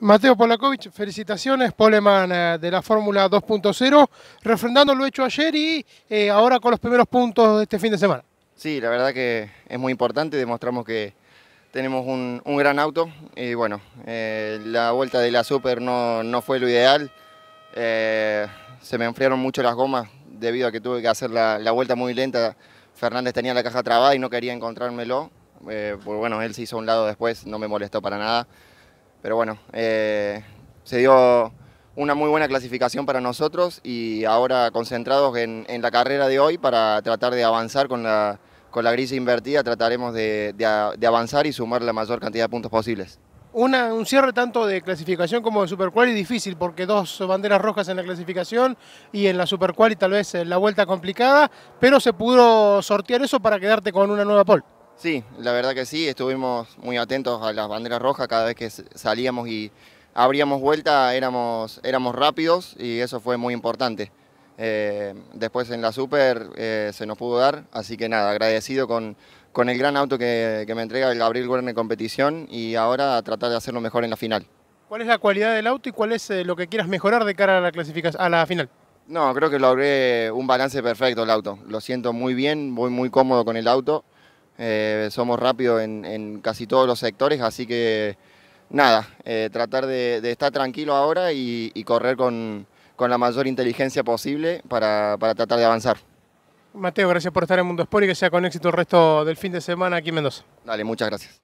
Mateo Polakovic, felicitaciones, Poleman eh, de la Fórmula 2.0, refrendando lo hecho ayer y eh, ahora con los primeros puntos de este fin de semana. Sí, la verdad que es muy importante, demostramos que tenemos un, gran auto y bueno, eh, la vuelta de la Super no, no fue lo ideal, se me enfriaron mucho las gomas debido a que tuve que hacer la, vuelta muy lenta, Fernández tenía la caja trabada y no quería encontrármelo, pues bueno, él se hizo a un lado después, no me molestó para nada. Pero bueno, eh, se dio una muy buena clasificación para nosotros y ahora concentrados en, la carrera de hoy para tratar de avanzar con la, con la grilla invertida, trataremos de, avanzar y sumar la mayor cantidad de puntos posibles. un cierre tanto de clasificación como de Superquali difícil, porque dos banderas rojas en la clasificación y en la Superquali tal vez eh, la vuelta complicada, pero se pudo sortear eso para quedarte con una nueva pole. Sí, la verdad que sí, estuvimos muy atentos a las banderas rojas cada vez que salíamos y abríamos vuelta, éramos, éramos rápidos y eso fue muy importante. Eh, después en la Super eh, se nos pudo dar, así que nada, agradecido con, el gran auto que, me entrega el Gabriel Werner Competición y ahora a tratar de hacerlo mejor en la final. ¿Cuál es la cualidad del auto y cuál es eh, lo que quieras mejorar de cara a la, clasificación, a la final? No, creo que logré un balance perfecto el auto. Lo siento muy bien, voy muy cómodo con el auto. Eh, somos rápidos en, casi todos los sectores, así que nada, eh, tratar de, estar tranquilo ahora y, correr con, la mayor inteligencia posible para, para, tratar de avanzar. Mateo, gracias por estar en Mundo Sport y que sea con éxito el resto del fin de semana aquí en Mendoza. Dale, muchas gracias.